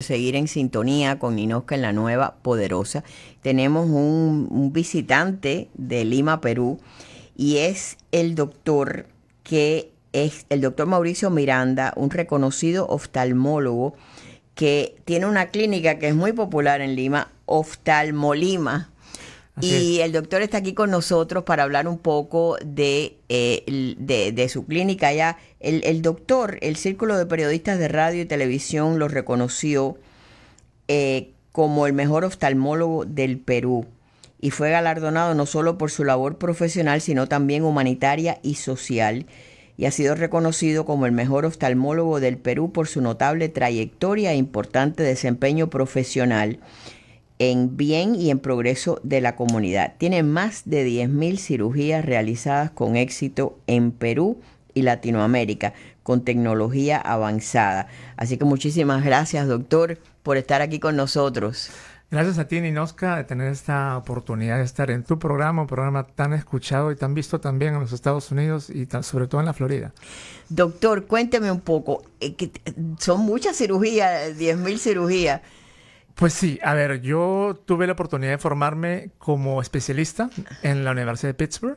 seguir en sintonía con Inosca en la nueva poderosa. Tenemos un, un, visitante de Lima, Perú, y es el doctor que es el doctor Mauricio Miranda, un reconocido oftalmólogo que tiene una clínica que es muy popular en Lima, Oftalmolima y el doctor está aquí con nosotros para hablar un poco de, eh, de, su clínica allá. El, el, doctor, el Círculo de Periodistas de Radio y Televisión lo reconoció eh, como el mejor oftalmólogo del Perú y fue galardonado no solo por su labor profesional, sino también humanitaria y social. Y ha sido reconocido como el mejor oftalmólogo del Perú por su notable trayectoria e importante desempeño profesional en bien y en progreso de la comunidad. Tiene más de 10.000 cirugías realizadas con éxito en Perú y Latinoamérica con tecnología avanzada. Así que muchísimas gracias, doctor, por estar aquí con nosotros. Gracias a ti, Ninoska, de tener esta oportunidad de estar en tu programa, un programa tan escuchado y tan visto también en los Estados Unidos y sobre todo en la Florida. Doctor, cuénteme un poco, eh, eh, son muchas cirugías, 10.000 cirugías. Pues sí, a ver, yo tuve la oportunidad de formarme como especialista en la Universidad de Pittsburgh.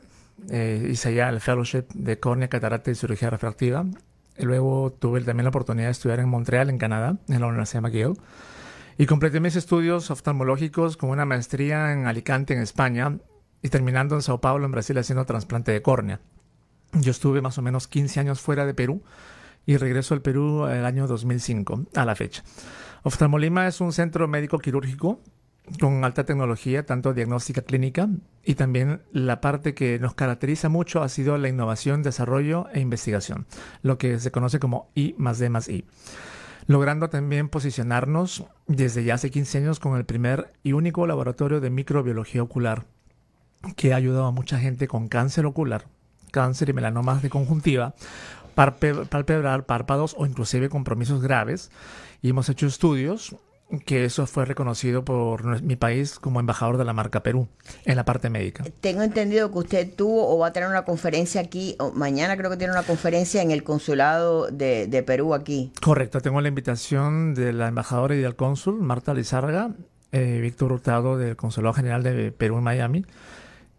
Eh, hice allá el Fellowship de Córnea, Catarata y Cirugía Refractiva. Y luego tuve también la oportunidad de estudiar en Montreal, en Canadá, en la Universidad McGill. Y completé mis estudios oftalmológicos con una maestría en Alicante, en España, y terminando en Sao Paulo, en Brasil, haciendo trasplante de córnea. Yo estuve más o menos 15 años fuera de Perú y regreso al Perú el eh, año 2005, a la fecha. Oftalmolima es un centro médico quirúrgico con alta tecnología, tanto diagnóstica clínica y también la parte que nos caracteriza mucho ha sido la innovación, desarrollo e investigación, lo que se conoce como I más D más I. Logrando también posicionarnos desde ya hace 15 años con el primer y único laboratorio de microbiología ocular, que ha ayudado a mucha gente con cáncer ocular, cáncer y melanomas de conjuntiva, palpebral, párpados o inclusive compromisos graves y hemos hecho estudios que eso fue reconocido por mi país como embajador de la marca Perú en la parte médica. Eh, tengo entendido que usted tuvo o va a tener una conferencia aquí, mañana creo que tiene una conferencia en el consulado de, Perú aquí. Correcto, tengo la invitación de la embajadora y del cónsul, Marta Lizarga, eh, Víctor Hurtado del Consulado General de Perú en Miami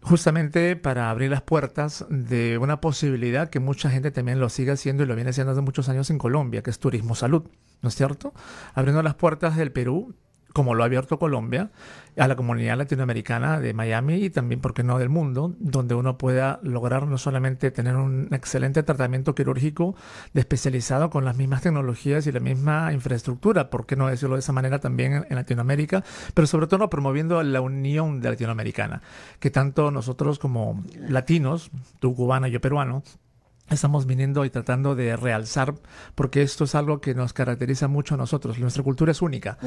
justamente para abrir las puertas de una posibilidad que mucha gente también lo sigue haciendo y lo viene haciendo hace muchos años en Colombia, que es turismo salud, ¿no es cierto? Abriendo las puertas del Perú como lo ha abierto Colombia, a la comunidad latinoamericana de Miami y también, ¿por qué no?, del mundo, donde uno pueda lograr no solamente tener un excelente tratamiento quirúrgico de especializado con las mismas tecnologías y la misma infraestructura, ¿por qué no decirlo de esa manera también en Latinoamérica? Pero sobre todo promoviendo la unión de latinoamericana, que tanto nosotros como latinos, tú cubana, yo peruano, estamos viniendo y tratando de realzar, porque esto es algo que nos caracteriza mucho a nosotros. Nuestra cultura es única.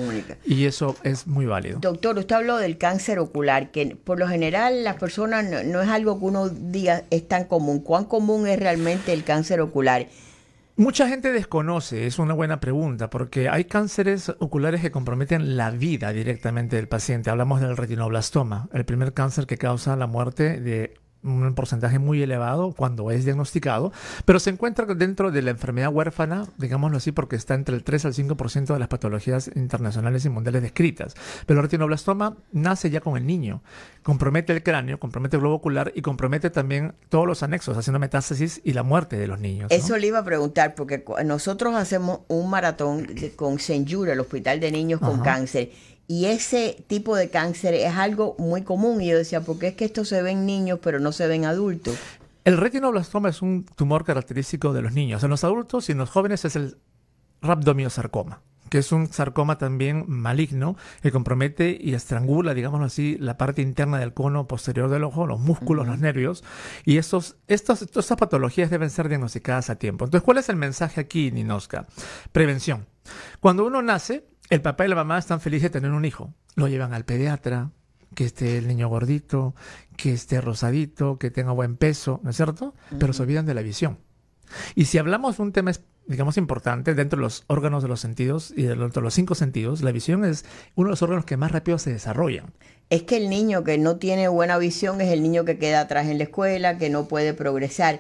Y eso es muy válido. Doctor, usted habló del cáncer ocular, que por lo general las personas no, no es algo que uno diga es tan común. ¿Cuán común es realmente el cáncer ocular? Mucha gente desconoce, es una buena pregunta, porque hay cánceres oculares que comprometen la vida directamente del paciente. Hablamos del retinoblastoma, el primer cáncer que causa la muerte de un porcentaje muy elevado cuando es diagnosticado, pero se encuentra dentro de la enfermedad huérfana, digámoslo así, porque está entre el 3 al 5% de las patologías internacionales y mundiales descritas. Pero el retinoblastoma nace ya con el niño, compromete el cráneo, compromete el globo ocular y compromete también todos los anexos, haciendo metástasis y la muerte de los niños. Eso le iba a preguntar, porque nosotros hacemos un maratón con Senyura, el Hospital de Niños con Cáncer, y ese tipo de cáncer es algo muy común. Y yo decía, ¿por qué es que esto se ve en niños pero no se ve en adultos? El retinoblastoma es un tumor característico de los niños. En los adultos y en los jóvenes es el rhabdomiosarcoma, que es un sarcoma también maligno que compromete y estrangula, digamos así, la parte interna del cono posterior del ojo, los músculos, los nervios. Y estos, estas, estas patologías deben ser diagnosticadas a tiempo. Entonces, ¿cuál es el mensaje aquí, Ninoska? Prevención. Cuando uno nace, el papá y la mamá están felices de tener un hijo. Lo llevan al pediatra, que esté el niño gordito, que esté rosadito, que tenga buen peso, ¿no es cierto? Pero se olvidan de la visión. Y si hablamos de un tema, digamos, importante dentro de los órganos de los sentidos y dentro de los cinco sentidos, la visión es uno de los órganos que más rápido se desarrollan. Es que el niño que no tiene buena visión es el niño que queda atrás en la escuela, que no puede progresar.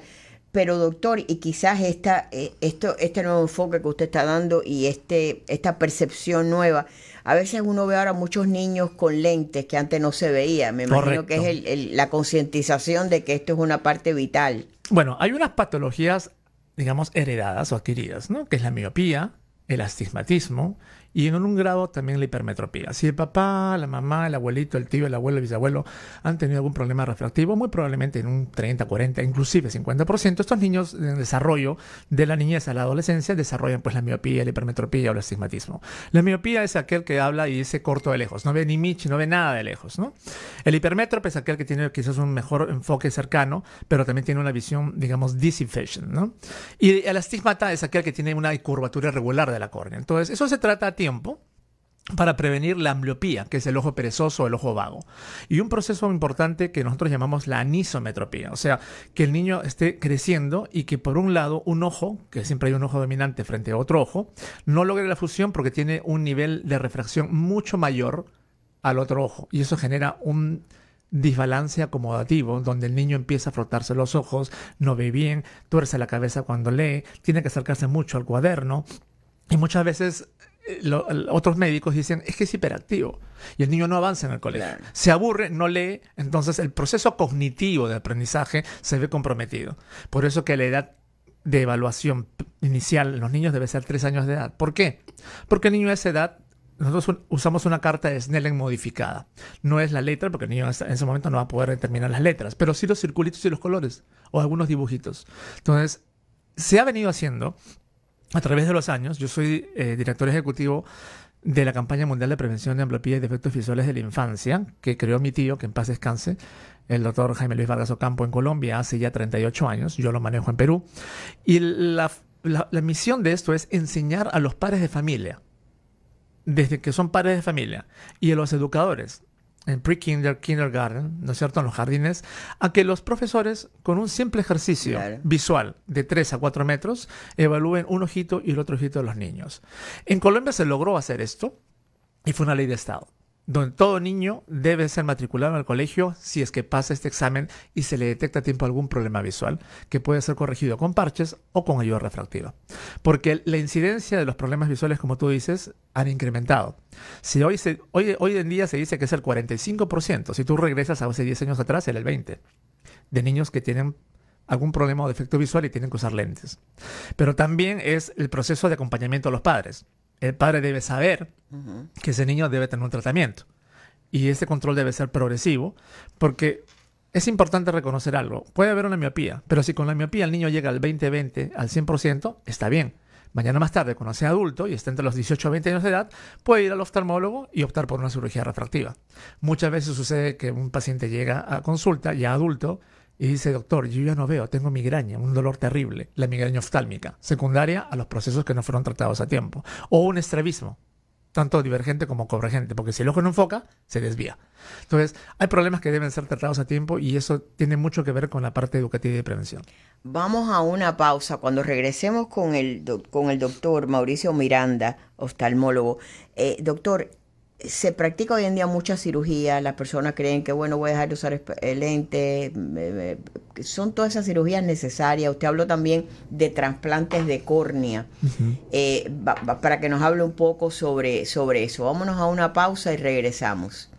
Pero doctor, y quizás esta, eh, esto, este nuevo enfoque que usted está dando y este, esta percepción nueva, a veces uno ve ahora muchos niños con lentes que antes no se veía. Me imagino que es la concientización de que esto es una parte vital. Bueno, hay unas patologías, digamos, heredadas o adquiridas, ¿no? Que es la miopía, el astigmatismo y en un grado también la hipermetropía. Si el papá, la mamá, el abuelito, el tío, el abuelo, el bisabuelo han tenido algún problema refractivo, muy probablemente en un 30, 40, inclusive 50%, estos niños en desarrollo de la niñez a la adolescencia desarrollan pues la miopía, la hipermetropía o el astigmatismo. La miopía es aquel que habla y dice corto de lejos, no ve ni michi, no ve nada de lejos, ¿no? El hipermétrope es aquel que tiene quizás un mejor enfoque cercano, pero también tiene una visión, digamos, disinfection, ¿no? Y el astigmata es aquel que tiene una curvatura irregular de la córnea. Entonces, eso se trata a ti para prevenir la ambliopía, que es el ojo perezoso o el ojo vago. Y un proceso importante que nosotros llamamos la anisometropía, o sea, que el niño esté creciendo y que por un lado un ojo, que siempre hay un ojo dominante frente a otro ojo, no logre la fusión porque tiene un nivel de refracción mucho mayor al otro ojo. Y eso genera un desbalance acomodativo, donde el niño empieza a frotarse los ojos, no ve bien, tuerce la cabeza cuando lee, tiene que acercarse mucho al cuaderno. Y muchas veces otros médicos dicen, es que es hiperactivo y el niño no avanza en el colegio. Se aburre, no lee, entonces el proceso cognitivo de aprendizaje se ve comprometido. Por eso que la edad de evaluación inicial en los niños debe ser tres años de edad. ¿Por qué? Porque el niño de esa edad nosotros usamos una carta de Snellen modificada. No es la letra, porque el niño en ese momento no va a poder determinar las letras, pero sí los circulitos y los colores, o algunos dibujitos. Entonces, se ha venido haciendo a través de los años, yo soy eh, director ejecutivo de la campaña mundial de prevención de amblopía y defectos visuales de la infancia, que creó mi tío, que en paz descanse, el doctor Jaime Luis Vargas Ocampo en Colombia hace ya 38 años, yo lo manejo en Perú. Y la, la misión de esto es enseñar a los padres de familia, desde que son padres de familia, y a los educadores, en pre kindergarten, ¿no es cierto?, en los jardines, a que los profesores, con un simple ejercicio visual de 3 a 4 metros, evalúen un ojito y el otro ojito de los niños. En Colombia se logró hacer esto y fue una ley de Estado donde todo niño debe ser matriculado en el colegio si es que pasa este examen y se le detecta a tiempo algún problema visual, que puede ser corregido con parches o con ayuda refractiva. Porque la incidencia de los problemas visuales, como tú dices, han incrementado. Si hoy, hoy, hoy en día se dice que es el 45%, si tú regresas a hace 10 años atrás, era el 20%, de niños que tienen algún problema o defecto visual y tienen que usar lentes. Pero también es el proceso de acompañamiento a los padres el padre debe saber que ese niño debe tener un tratamiento. Y ese control debe ser progresivo, porque es importante reconocer algo. Puede haber una miopía, pero si con la miopía el niño llega al 20-20, al 100%, está bien. Mañana más tarde, cuando sea adulto y esté entre los 18 20 años de edad, puede ir al oftalmólogo y optar por una cirugía refractiva. Muchas veces sucede que un paciente llega a consulta ya adulto y dice, doctor, yo ya no veo, tengo migraña, un dolor terrible, la migraña oftálmica, secundaria a los procesos que no fueron tratados a tiempo, o un estrabismo, tanto divergente como convergente, porque si el ojo no enfoca, se desvía. Entonces, hay problemas que deben ser tratados a tiempo y eso tiene mucho que ver con la parte educativa y de prevención. Vamos a una pausa. Cuando regresemos con el, con el doctor Mauricio Miranda, oftalmólogo, eh, doctor, se practica hoy en día muchas cirugías. las personas creen que, bueno, voy a dejar de usar el eh, lente, son todas esas cirugías necesarias. Usted habló también de trasplantes de córnea, eh, para que nos hable un poco sobre, sobre eso. Vámonos a una pausa y regresamos.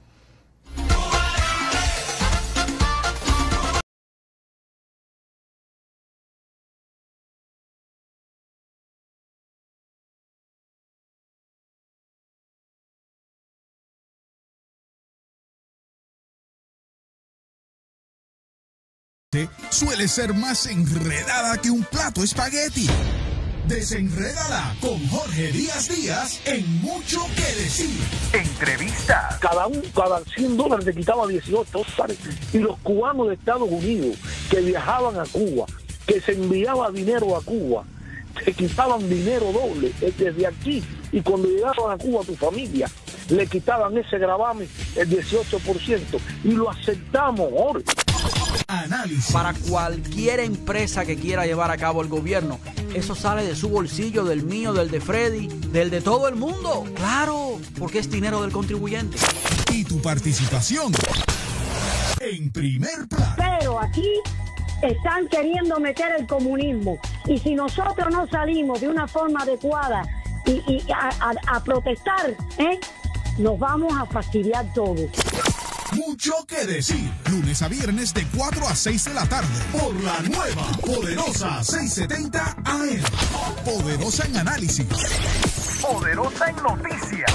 suele ser más enredada que un plato espagueti. Desenredada con Jorge Díaz Díaz en Mucho que Decir. Entrevista. Cada, un, cada 100 dólares le quitaba 18 dólares. Y los cubanos de Estados Unidos que viajaban a Cuba, que se enviaba dinero a Cuba, te quitaban dinero doble eh, desde aquí. Y cuando llegaban a Cuba, tu familia le quitaban ese gravamen, el 18%. Y lo aceptamos, Jorge. Para cualquier empresa que quiera llevar a cabo el gobierno, eso sale de su bolsillo, del mío, del de Freddy, del de todo el mundo. Claro, porque es dinero del contribuyente. Y tu participación en primer plano. Pero aquí están queriendo meter el comunismo. Y si nosotros no salimos de una forma adecuada y, a, protestar, ¿eh? nos vamos a fastidiar todos mucho que decir. Lunes a viernes de 4 a 6 de la tarde. Por la nueva Poderosa 670 AM. Poderosa en análisis. Poderosa en noticias.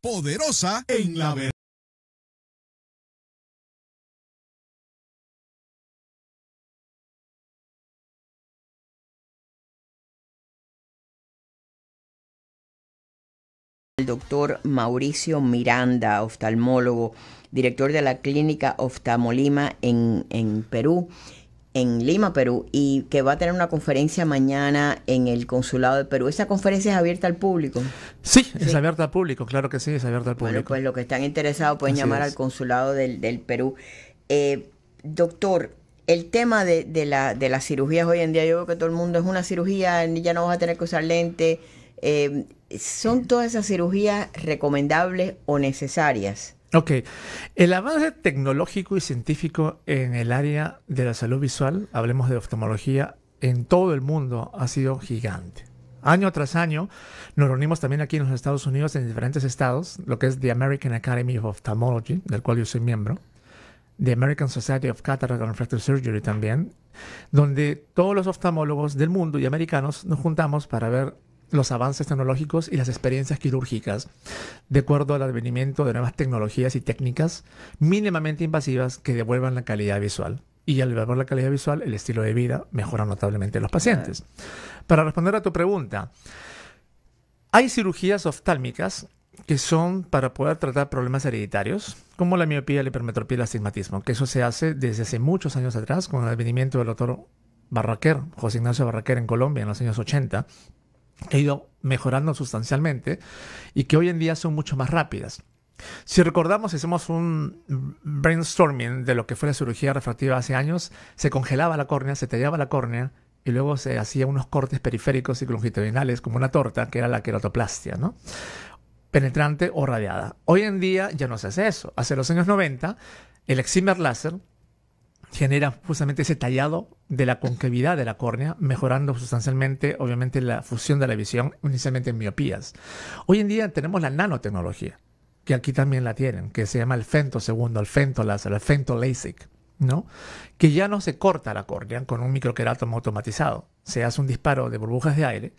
Poderosa en la verdad. doctor Mauricio Miranda, oftalmólogo, director de la clínica Oftamolima en, en Perú, en Lima, Perú, y que va a tener una conferencia mañana en el Consulado de Perú. ¿Esa conferencia es abierta al público? Sí, es abierta al público, claro que sí, es abierta al público. Bueno, pues los que están interesados pueden llamar al Consulado del, Perú. Eh, doctor, el tema de, de, la, de las cirugías hoy en día, yo veo que todo el mundo es una cirugía, ya no vas a tener que usar lentes. Em, ¿Son todas esas cirugías recomendables o necesarias? Ok, el avance tecnológico y científico en el área de la salud visual, hablemos de oftalmología, en todo el mundo ha sido gigante. Año tras año nos reunimos también aquí en los Estados Unidos, en diferentes estados, lo que es The American Academy of Ophthalmology, del cual yo soy miembro, The American Society of Cataract and Refractive Surgery también, donde todos los oftalmólogos del mundo y americanos nos juntamos para ver los avances tecnológicos y las experiencias quirúrgicas, de acuerdo al advenimiento de nuevas tecnologías y técnicas mínimamente invasivas que devuelvan la calidad visual. Y al devolver la calidad visual, el estilo de vida mejora notablemente los pacientes. Para responder a tu pregunta, hay cirugías oftálmicas que son para poder tratar problemas hereditarios, como la miopía, la hipermetropía y el astigmatismo, que eso se hace desde hace muchos años atrás con el advenimiento del doctor Barraquer, José Ignacio Barraquer en Colombia en los años 80, ha ido mejorando sustancialmente y que hoy en día son mucho más rápidas. Si recordamos, hicimos un brainstorming de lo que fue la cirugía refractiva hace años, se congelaba la córnea, se tallaba la córnea y luego se hacía unos cortes periféricos y longitudinales como una torta, que era la queratoplastia, ¿no? Penetrante o radiada. Hoy en día ya no se hace eso. Hace los años 90, el excimer láser genera justamente ese tallado de la concavidad de la córnea, mejorando sustancialmente, obviamente, la fusión de la visión, inicialmente en miopías. Hoy en día tenemos la nanotecnología, que aquí también la tienen, que se llama el fento segundo, el fento láser, el fento LASIK, ¿no? Que ya no se corta la córnea con un microquerátomo automatizado, se hace un disparo de burbujas de aire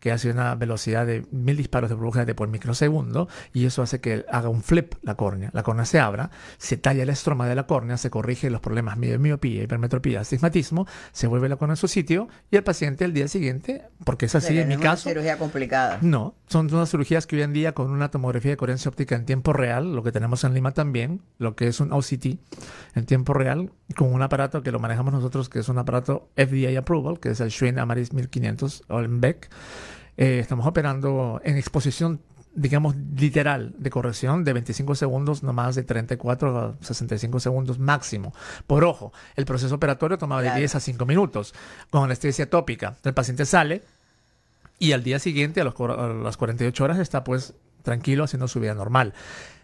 que hace una velocidad de mil disparos de burbujas por microsegundo y eso hace que haga un flip la córnea. La córnea se abra, se talla el estroma de la córnea, se corrige los problemas de miopía, hipermetropía, astigmatismo, se vuelve la córnea a su sitio y el paciente el día siguiente, porque es así en mi es Una cirugía complicada. No, son unas cirugías que hoy en día con una tomografía de coherencia óptica en tiempo real, lo que tenemos en Lima también, lo que es un OCT en tiempo real, con un aparato que lo manejamos nosotros, que es un aparato FDA approval, que es el Schwinn Amaris 1500 o eh, estamos operando en exposición digamos, literal de corrección de 25 segundos, no más de 34 a 65 segundos máximo. Por ojo, el proceso operatorio tomaba de 10 a 5 minutos con anestesia tópica. El paciente sale y al día siguiente, a, los, a las 48 horas, está pues tranquilo haciendo su vida normal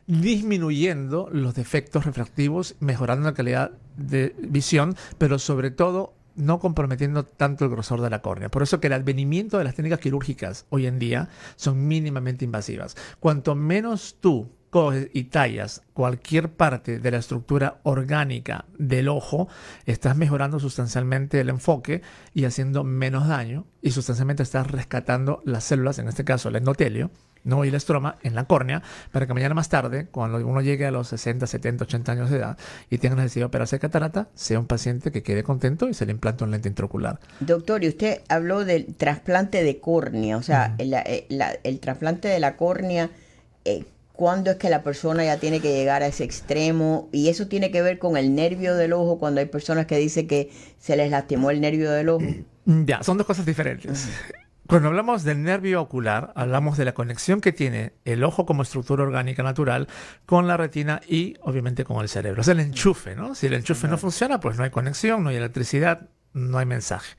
disminuyendo los defectos refractivos, mejorando la calidad de visión, pero sobre todo no comprometiendo tanto el grosor de la córnea. Por eso que el advenimiento de las técnicas quirúrgicas hoy en día son mínimamente invasivas. Cuanto menos tú coges y tallas cualquier parte de la estructura orgánica del ojo, estás mejorando sustancialmente el enfoque y haciendo menos daño y sustancialmente estás rescatando las células, en este caso el endotelio, no oír la estroma en la córnea para que mañana más tarde, cuando uno llegue a los 60, 70, 80 años de edad y tenga necesidad de operarse de catarata, sea un paciente que quede contento y se le implante un lente intraocular. Doctor, y usted habló del trasplante de córnea, o sea, eh, el trasplante de la córnea, eh, ¿cuándo es que la persona ya tiene que llegar a ese extremo? Y eso tiene que ver con el nervio del ojo, cuando hay personas que dicen que se les lastimó el nervio del ojo. Ya, son dos cosas diferentes. Cuando hablamos del nervio ocular, hablamos de la conexión que tiene el ojo como estructura orgánica natural con la retina y obviamente con el cerebro. Es el enchufe, ¿no? Si el enchufe no funciona, pues no hay conexión, no hay electricidad, no hay mensaje.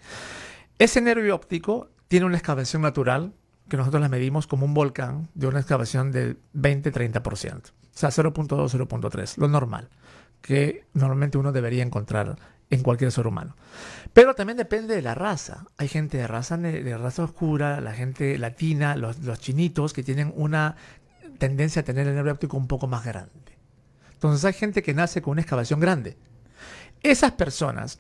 Ese nervio óptico tiene una excavación natural que nosotros la medimos como un volcán de una excavación del 20-30%, o sea, 0.2, 0.3, lo normal, que normalmente uno debería encontrar en cualquier ser humano. Pero también depende de la raza. Hay gente de raza, de raza oscura, la gente latina, los, chinitos, que tienen una tendencia a tener el nervio óptico un poco más grande. Entonces hay gente que nace con una excavación grande. Esas personas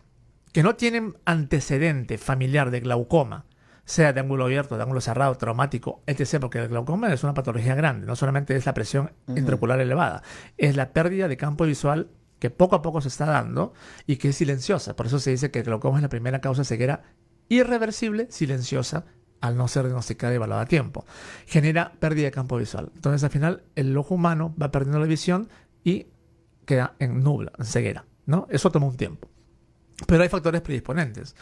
que no tienen antecedente familiar de glaucoma, sea de ángulo abierto, de ángulo cerrado, traumático, etc., porque el glaucoma es una patología grande, no solamente es la presión intraocular elevada, es la pérdida de campo visual que poco a poco se está dando y que es silenciosa. Por eso se dice que el glaucoma es la primera causa de ceguera irreversible, silenciosa, al no ser diagnosticada y evaluada a tiempo. Genera pérdida de campo visual. Entonces al final el ojo humano va perdiendo la visión y queda en nubla, en ceguera. ¿no? Eso toma un tiempo. Pero hay factores predisponentes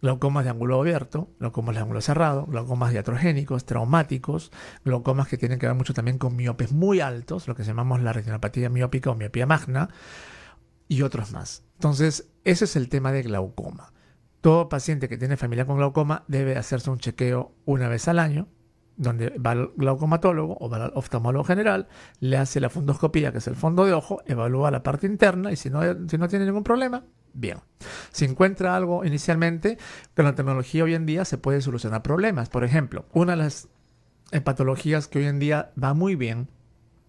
glaucomas de ángulo abierto, glaucomas de ángulo cerrado, glaucomas diatrogénicos, traumáticos, glaucomas que tienen que ver mucho también con miopes muy altos, lo que llamamos la retinopatía miópica o miopía magna, y otros más. Entonces, ese es el tema de glaucoma. Todo paciente que tiene familia con glaucoma debe hacerse un chequeo una vez al año, donde va el glaucomatólogo o va el oftalmólogo general, le hace la fundoscopía, que es el fondo de ojo, evalúa la parte interna y si no tiene ningún problema, Bien. Si encuentra algo inicialmente, con la tecnología hoy en día se puede solucionar problemas. Por ejemplo, una de las patologías que hoy en día va muy bien,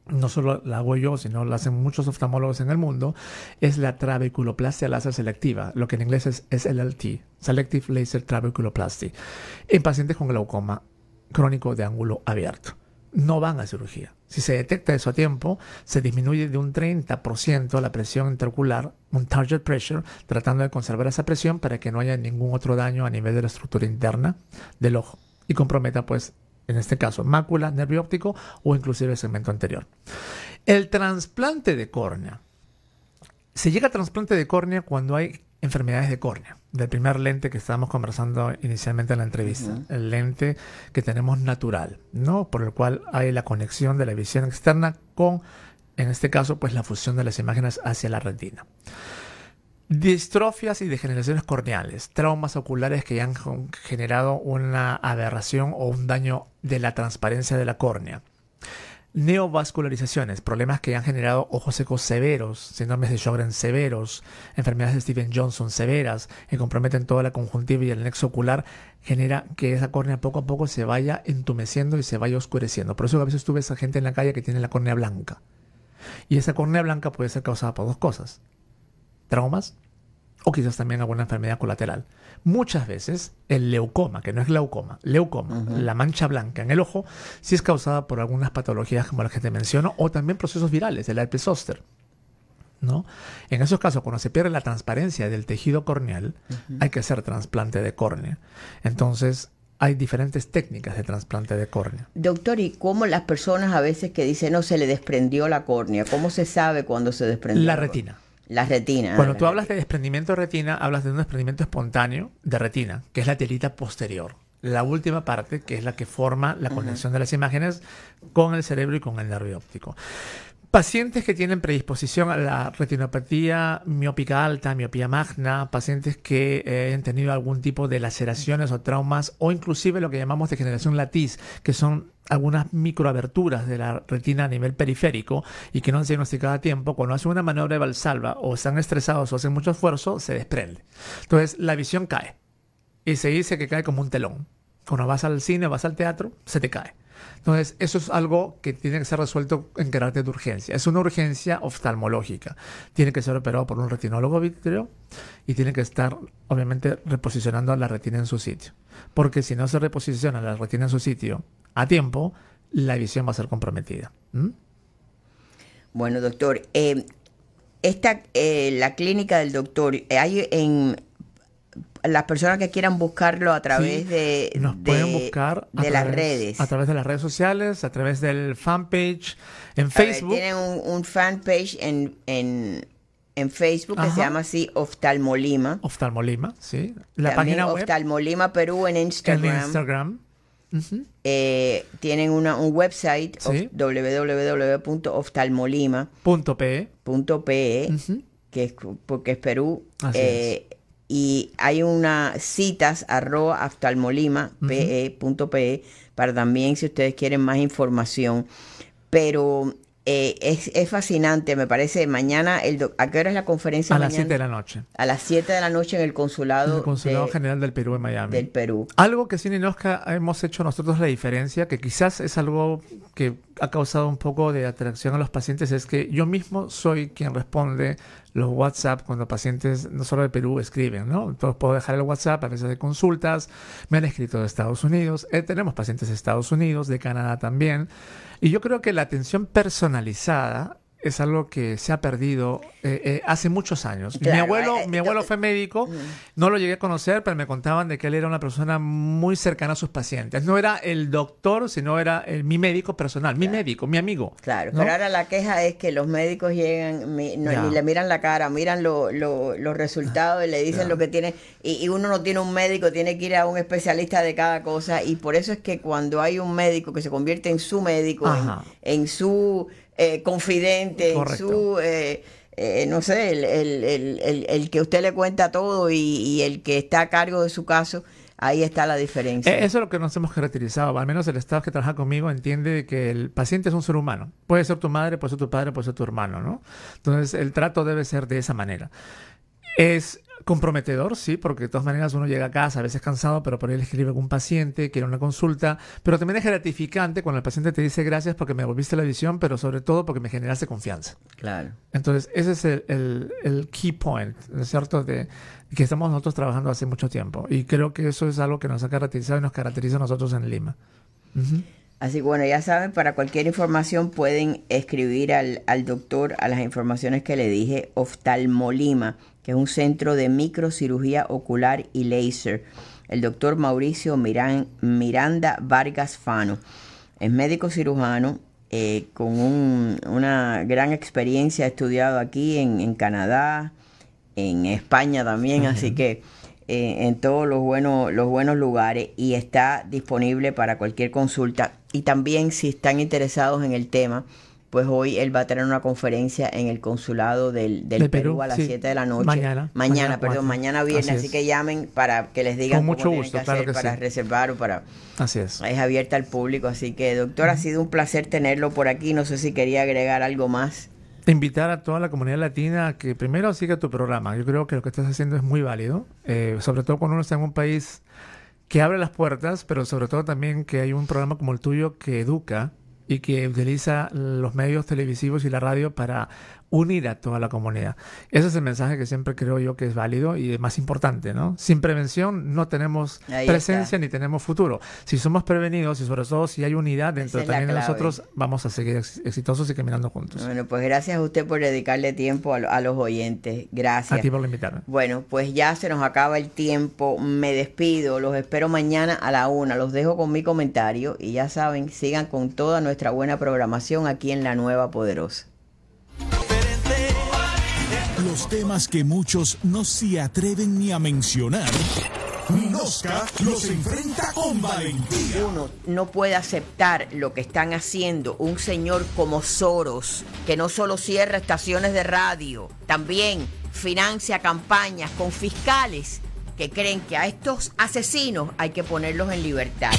no solo la hago yo, sino la hacen muchos oftalmólogos en el mundo, es la trabeculoplastia láser selectiva, lo que en inglés es SLLT, Selective Laser Trabeculoplasty, en pacientes con glaucoma crónico de ángulo abierto no van a cirugía. Si se detecta eso a tiempo, se disminuye de un 30% la presión intraocular, un target pressure, tratando de conservar esa presión para que no haya ningún otro daño a nivel de la estructura interna del ojo y comprometa pues en este caso mácula, nervio óptico o inclusive el segmento anterior. El trasplante de córnea. Se llega a trasplante de córnea cuando hay enfermedades de córnea del primer lente que estábamos conversando inicialmente en la entrevista, el lente que tenemos natural, ¿no? Por el cual hay la conexión de la visión externa con, en este caso, pues la fusión de las imágenes hacia la retina. Distrofias y degeneraciones corneales, traumas oculares que han generado una aberración o un daño de la transparencia de la córnea. Neovascularizaciones, problemas que han generado ojos secos severos, síndromes de Sjögren severos, enfermedades de Stephen Johnson severas, que comprometen toda la conjuntiva y el nexo ocular, genera que esa córnea poco a poco se vaya entumeciendo y se vaya oscureciendo. Por eso a veces tú ves a gente en la calle que tiene la córnea blanca. Y esa córnea blanca puede ser causada por dos cosas. Traumas o quizás también alguna enfermedad colateral. Muchas veces el leucoma, que no es glaucoma, leucoma, la mancha blanca en el ojo, sí es causada por algunas patologías como las que te menciono o también procesos virales, el herpes zoster. ¿No? En esos casos, cuando se pierde la transparencia del tejido corneal, hay que hacer trasplante de córnea. Entonces, hay diferentes técnicas de trasplante de córnea. Doctor, ¿y cómo las personas a veces que dicen no se le desprendió la córnea? ¿Cómo se sabe cuando se desprendió? la retina. La retina. Cuando tú hablas de desprendimiento de retina, hablas de un desprendimiento espontáneo de retina, que es la telita posterior. La última parte, que es la que forma la conexión de las imágenes con el cerebro y con el nervio óptico. Pacientes que tienen predisposición a la retinopatía miópica alta, miopía magna, pacientes que han eh, tenido algún tipo de laceraciones o traumas, o inclusive lo que llamamos degeneración latiz, que son algunas microaberturas de la retina a nivel periférico y que no han diagnosticado a tiempo, cuando hacen una maniobra de valsalva o están estresados o hacen mucho esfuerzo, se desprende. Entonces la visión cae y se dice que cae como un telón. Cuando vas al cine, vas al teatro, se te cae. Entonces, eso es algo que tiene que ser resuelto en carácter de urgencia. Es una urgencia oftalmológica. Tiene que ser operado por un retinólogo vitreo y tiene que estar, obviamente, reposicionando la retina en su sitio. Porque si no se reposiciona la retina en su sitio a tiempo, la visión va a ser comprometida. ¿Mm? Bueno, doctor, eh, esta, eh, la clínica del doctor, eh, ¿hay en, las personas que quieran buscarlo a través de, nos pueden buscar de las redes. A través de las redes sociales, a través del fanpage en Facebook. tienen un, fanpage en, en, Facebook que se llama así Oftalmolima. Oftalmolima, sí. La página web. Oftalmolima Perú en Instagram. En Instagram. Eh, tienen un website www.oftalmolima.pe.pe www.oftalmolima.pe que es porque es Perú. Así y hay una citas arroba e e, para también si ustedes quieren más información. Pero eh, es, es, fascinante, me parece. Mañana, el ¿a qué hora es la conferencia? A las 7 de la noche. A las 7 de la noche en el Consulado, General del Perú en Miami. Del Perú. Algo que sin enosca hemos hecho nosotros la diferencia, que quizás es algo que ha causado un poco de atracción a los pacientes es que yo mismo soy quien responde los WhatsApp cuando pacientes no solo de Perú escriben, ¿no? Entonces puedo dejar el WhatsApp a veces de consultas, me han escrito de Estados Unidos, eh, tenemos pacientes de Estados Unidos, de Canadá también, y yo creo que la atención personalizada es algo que se ha perdido eh, eh, hace muchos años. mi abuelo, eh, mi abuelo fue médico, mm. no lo llegué a conocer, pero me contaban de que él era una persona muy cercana a sus pacientes. No era el doctor, sino era mi médico personal, mi médico, mi amigo. Claro, pero ahora la queja es que los médicos llegan, y le miran la cara, miran los resultados y le dicen lo que tiene. Y, uno no tiene un médico, tiene que ir a un especialista de cada cosa. Y por eso es que cuando hay un médico que se convierte en su médico, en su eh, confidente, su... Eh, eh, no sé, el, el, que usted le cuenta todo y, y, el que está a cargo de su caso, ahí está la diferencia. Eso es lo que nos hemos caracterizado, al menos el staff que trabaja conmigo entiende que el paciente es un ser humano. Puede ser tu madre, puede ser tu padre, puede ser tu hermano, ¿no? Entonces el trato debe ser de esa manera. Es comprometedor, sí, porque de todas maneras uno llega a casa a veces cansado, pero por ahí le escribe a algún paciente, quiere una consulta, pero también es gratificante cuando el paciente te dice gracias porque me volviste la visión, pero sobre todo porque me generaste confianza. Claro. Entonces, ese es el, el, key point, ¿no es cierto?, de que estamos nosotros trabajando hace mucho tiempo. Y creo que eso es algo que nos ha caracterizado y nos caracteriza a nosotros en Lima. Así que bueno, ya saben, para cualquier información pueden escribir al, al doctor a las informaciones que le dije, oftalmolima es un centro de microcirugía ocular y láser. El doctor Mauricio Miranda Vargas Fano es médico cirujano eh, con una gran experiencia, ha estudiado aquí en, Canadá, en España también, así que eh, en todos los los buenos lugares y está disponible para cualquier consulta. Y también si están interesados en el tema, pues hoy él va a tener una conferencia en el consulado del, Perú, a las 7 de la noche. Mañana. Mañana, perdón, mañana viernes, así, que llamen para que les digan Con mucho gusto, que para reservar o para... Así es. Es abierta al público, así que doctor, ha sido un placer tenerlo por aquí, no sé si quería agregar algo más. Invitar a toda la comunidad latina a que primero siga tu programa. Yo creo que lo que estás haciendo es muy válido, eh, sobre todo cuando uno está en un país que abre las puertas, pero sobre todo también que hay un programa como el tuyo que educa, y que utiliza los medios televisivos y la radio para unir a toda la comunidad. Ese es el mensaje que siempre creo yo que es válido y es más importante, ¿no? Sin prevención no tenemos presencia ni tenemos futuro. Si somos prevenidos y sobre todo si hay unidad dentro también de nosotros, vamos a seguir exitosos y caminando juntos. Bueno, pues gracias a usted por dedicarle tiempo a, los oyentes. Gracias. A ti por invitarme. Bueno, pues ya se nos acaba el tiempo. Me despido. Los espero mañana a la una. Los dejo con mi comentario y ya saben, sigan con toda nuestra buena programación aquí en La Nueva Poderosa. Los temas que muchos no se atreven ni a mencionar. Minosca los enfrenta con valentía. Uno no puede aceptar lo que están haciendo un señor como Soros, que no solo cierra estaciones de radio, también financia campañas con fiscales que creen que a estos asesinos hay que ponerlos en libertad.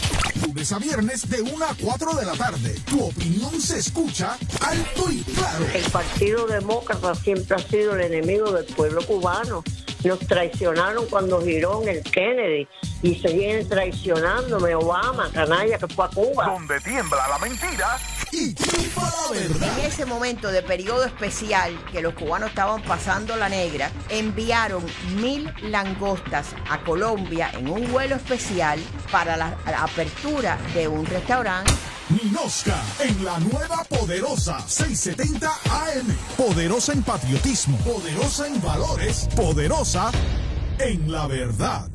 Lunes a viernes de 1 a 4 de la tarde. Tu opinión se escucha alto y claro. El Partido Demócrata siempre ha sido el enemigo del pueblo cubano. Nos traicionaron cuando giró el Kennedy y se vienen traicionándome Obama, canalla que fue a Cuba. Donde tiembla la mentira en ese momento de periodo especial que los cubanos estaban pasando la negra, enviaron mil langostas a Colombia en un vuelo especial para la, la apertura de un restaurante. Minosca en la nueva poderosa 670 AM. Poderosa en patriotismo, poderosa en valores, poderosa en la verdad.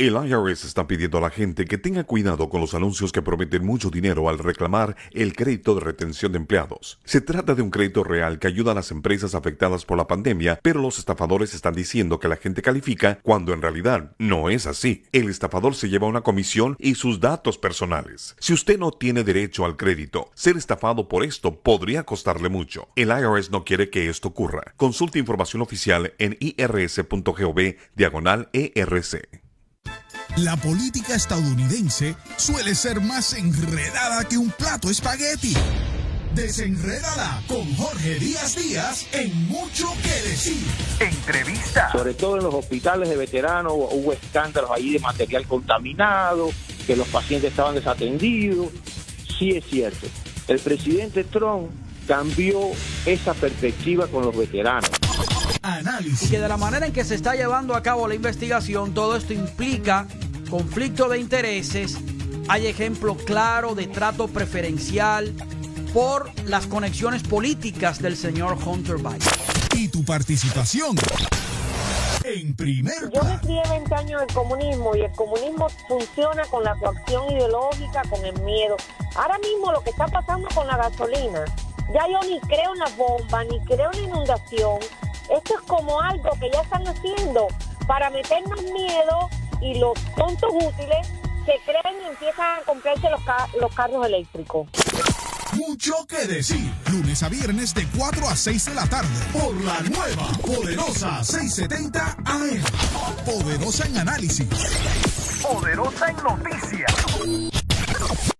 El IRS está pidiendo a la gente que tenga cuidado con los anuncios que prometen mucho dinero al reclamar el crédito de retención de empleados. Se trata de un crédito real que ayuda a las empresas afectadas por la pandemia, pero los estafadores están diciendo que la gente califica cuando en realidad no es así. El estafador se lleva una comisión y sus datos personales. Si usted no tiene derecho al crédito, ser estafado por esto podría costarle mucho. El IRS no quiere que esto ocurra. Consulte información oficial en irs.gov diagonal ERC. La política estadounidense suele ser más enredada que un plato espagueti. Desenredada con Jorge Díaz Díaz en mucho que decir. Entrevista. Sobre todo en los hospitales de veteranos hubo escándalos ahí de material contaminado, que los pacientes estaban desatendidos. Sí es cierto. El presidente Trump cambió esa perspectiva con los veteranos. Análisis. Y de la manera en que se está llevando a cabo la investigación, todo esto implica conflicto de intereses, hay ejemplo claro de trato preferencial por las conexiones políticas del señor Hunter Biden. Y tu participación en primer Yo me 20 años del comunismo y el comunismo funciona con la coacción ideológica, con el miedo. Ahora mismo lo que está pasando con la gasolina, ya yo ni creo en bomba, ni creo en la inundación. Esto es como algo que ya están haciendo para meternos miedo y los puntos útiles se creen y empiezan a comprarse los, los carros eléctricos. Mucho que decir. Lunes a viernes de 4 a 6 de la tarde. Por la nueva Poderosa 670 AM. Poderosa en análisis. Poderosa en noticias.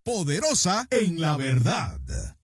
Poderosa en la verdad.